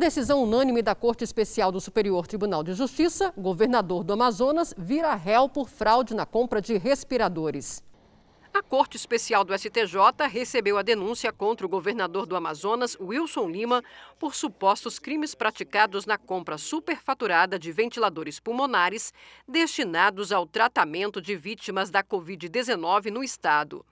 decisão unânime da Corte Especial do Superior Tribunal de Justiça, governador do Amazonas vira réu por fraude na compra de respiradores. A Corte Especial do STJ recebeu a denúncia contra o governador do Amazonas, Wilson Lima, por supostos crimes praticados na compra superfaturada de ventiladores pulmonares destinados ao tratamento de vítimas da Covid-19 no estado.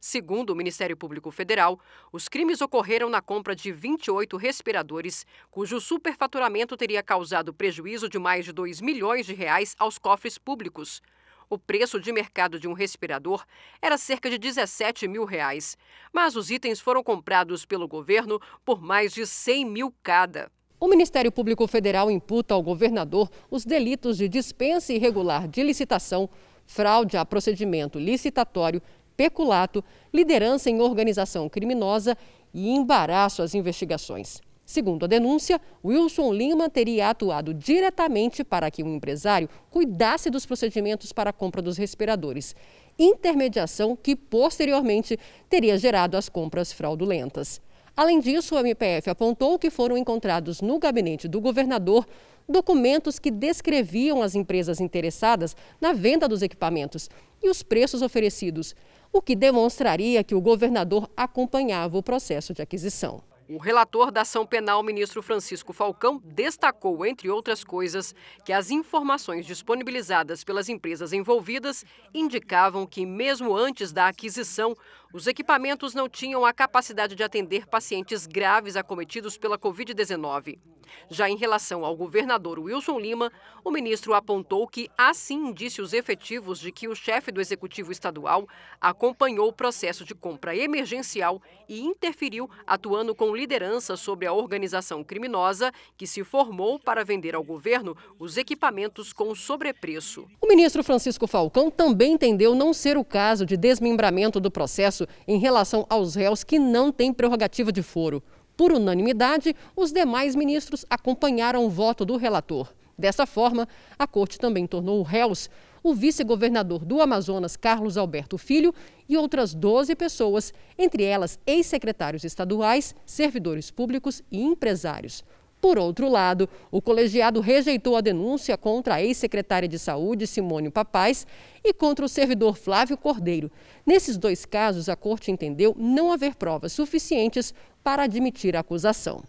Segundo o Ministério Público Federal, os crimes ocorreram na compra de 28 respiradores, cujo superfaturamento teria causado prejuízo de mais de 2 milhões de reais aos cofres públicos. O preço de mercado de um respirador era cerca de 17 mil reais, mas os itens foram comprados pelo governo por mais de 100 mil cada. O Ministério Público Federal imputa ao governador os delitos de dispensa irregular de licitação, fraude a procedimento licitatório, peculato, liderança em organização criminosa e embaraço às investigações. Segundo a denúncia, Wilson Lima teria atuado diretamente para que o empresário cuidasse dos procedimentos para a compra dos respiradores, intermediação que posteriormente teria gerado as compras fraudulentas. Além disso, o MPF apontou que foram encontrados no gabinete do governador documentos que descreviam as empresas interessadas na venda dos equipamentos e os preços oferecidos, o que demonstraria que o governador acompanhava o processo de aquisição. O relator da ação penal, ministro Francisco Falcão, destacou, entre outras coisas, que as informações disponibilizadas pelas empresas envolvidas indicavam que, mesmo antes da aquisição, os equipamentos não tinham a capacidade de atender pacientes graves acometidos pela Covid-19. Já em relação ao governador Wilson Lima, o ministro apontou que há sim indícios efetivos de que o chefe do executivo estadual acompanhou o processo de compra emergencial e interferiu atuando com liderança sobre a organização criminosa que se formou para vender ao governo os equipamentos com sobrepreço. O ministro Francisco Falcão também entendeu não ser o caso de desmembramento do processo em relação aos réus que não têm prerrogativa de foro. Por unanimidade, os demais ministros acompanharam o voto do relator. Dessa forma, a corte também tornou réus o vice-governador do Amazonas, Carlos Alberto Filho, e outras 12 pessoas, entre elas ex-secretários estaduais, servidores públicos e empresários. Por outro lado, o colegiado rejeitou a denúncia contra a ex-secretária de Saúde, Simônio Papaz, e contra o servidor Flávio Cordeiro. Nesses dois casos, a corte entendeu não haver provas suficientes para admitir a acusação.